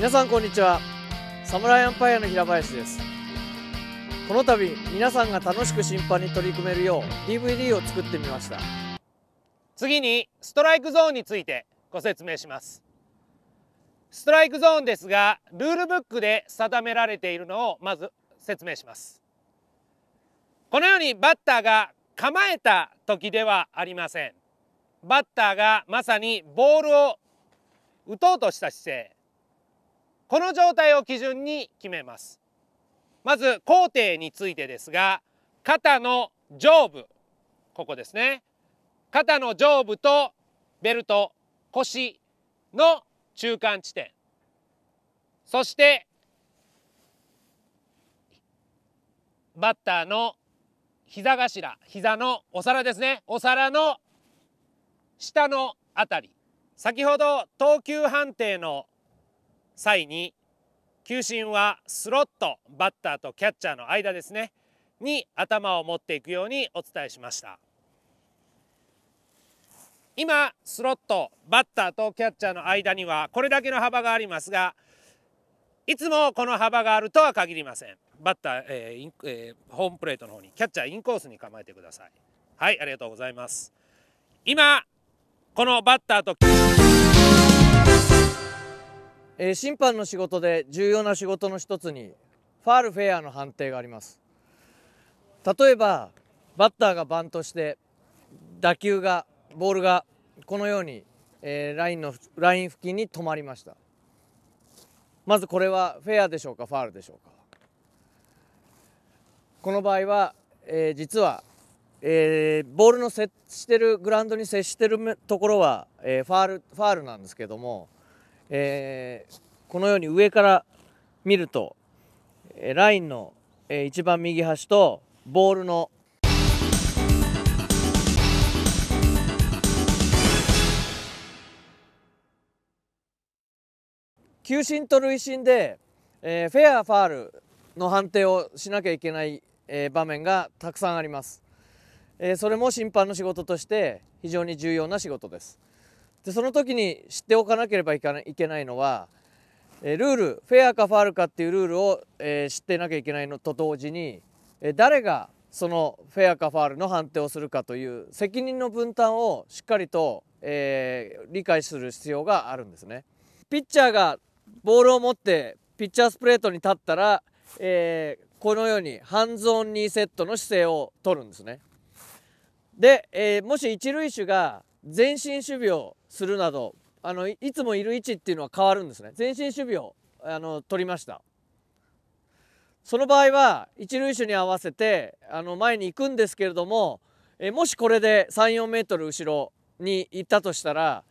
皆さんこんにちはサムライアンパイアの平林ですこの度皆さんが楽しく審判に取り組めるよう DVD を作ってみました次にストライクゾーンについてご説明しますストライクゾーンですがルールブックで定められているのをまず説明しますこのようにバッターが構えた時ではありませんバッターがまさにボールを打とうとした姿勢この状態を基準に決めますまず工程についてですが肩の上部ここですね肩の上部とベルト腰の中間地点そしてバッターの膝頭膝のお皿ですねお皿の下のあたり先ほど投球判定の際に球審はスロットバッターとキャッチャーの間ですねに頭を持っていくようにお伝えしました今スロットバッターとキャッチャーの間にはこれだけの幅がありますがいつもこの幅があるとは限りませんバッター、えーえー、ホームプレートの方にキャッチャーインコースに構えてくださいはいありがとうございます今このバッターとえー、審判の仕事で重要な仕事の一つにファールフェアの判定があります例えばバッターがバントして打球がボールがこのように、えー、ラインのライン付近に止まりましたまずこれはフェアでしょうかファールでしょうかこの場合は、えー、実は、えー、ボールの接してるグラウンドに接してるところは、えー、ファールファールなんですけどもえー、このように上から見ると、えー、ラインの、えー、一番右端とボールの球審と塁審で、えー、フェアファールの判定をしなきゃいけない、えー、場面がたくさんあります、えー、それも審判の仕事として非常に重要な仕事ですでその時に知っておかなければいけないのは、えルールフェアかファールかっていうルールを、え知っていなきゃいけないのと同時に、え誰がそのフェアかファールの判定をするかという責任の分担をしっかりと、えー、理解する必要があるんですね。ピッチャーがボールを持ってピッチャースプレートに立ったら、えー、このようにハンズオン2セットの姿勢を取るんですね。で、えー、もし一塁手が全身守備をするなどあのいつもいる位置っていうのは変わるんですね全身守備をあの取りましたその場合は一塁手に合わせてあの前に行くんですけれどもえもしこれで3 4メートル後ろに行ったとしたら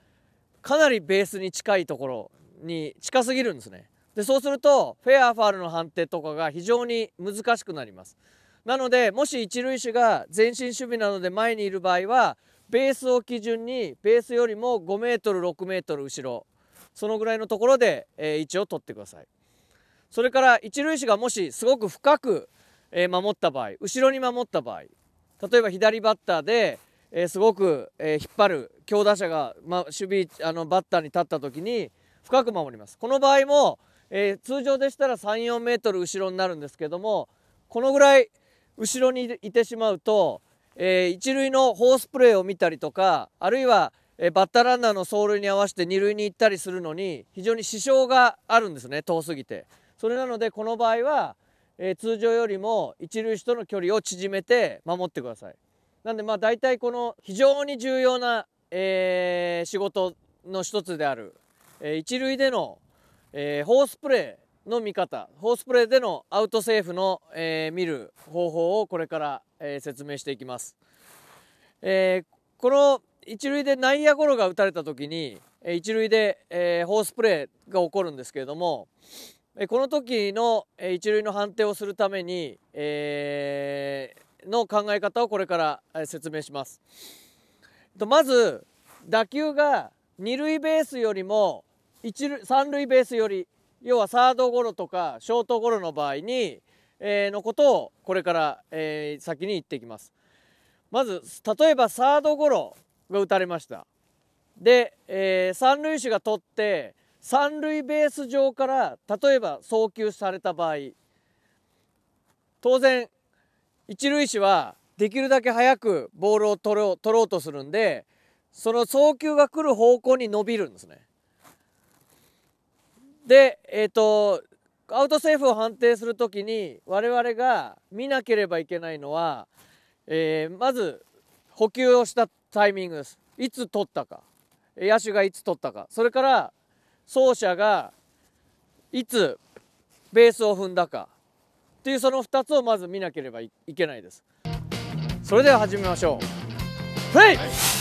かなりベースに近いところに近すぎるんですねでそうするとフェアファールの判定とかが非常に難しくなりますなのでもし一塁手が前進守備なので前にいる場合はベースを基準にベースよりも5メートル6メートル後ろそのぐらいのところで、えー、位置を取ってくださいそれから一塁手がもしすごく深く、えー、守った場合後ろに守った場合例えば左バッターで、えー、すごく、え引っ張る強打者が、ま守備あのバッターに立った時に深く守りますこの場合も、え通常でしたら3 4メートル後ろになるんですけどもこのぐらい後ろにいてしまうとえー、一塁のホースプレーを見たりとかあるいは、えバッターランナーの走塁に合わせて二塁に行ったりするのに非常に支障があるんですね遠すぎて。それなのでこの場合は、えー、通常よりも一塁手との距離を縮めて守ってください。なんでまあ大体この非常に重要な、えー、仕事の一つである、えー、一塁での、えー、ホースプレーの見方ホースプレーでのアウトセーフの、えー、見る方法をこれから、えー、説明していきます、えー、この一塁で内野ゴロが打たれた時に一塁で、えー、ホースプレーが起こるんですけれどもこの時の一塁の判定をするために、えー、の考え方をこれから説明します。まず打球が二塁ベースよりも一塁三塁ベースより要はサードゴロとかショートゴロの場合に、えー、のことをこれから、えー、先に言っていきます。まず例えばサードゴロが打たれました。で、えー、三塁手が取って三塁ベース上から例えば送球された場合当然一塁手はできるだけ早くボールを取ろう取ろうとするんでその送球が来る方向に伸びるんですね。で、えっ、ー、と、アウトセーフを判定するときに、我々が見なければいけないのは、えー、まず、補給をしたタイミングです。いつ取ったか。野手がいつ取ったか。それから、走者がいつベースを踏んだか。っていうその2つをまず見なければいけないです。それでは始めましょう。プレイ、はい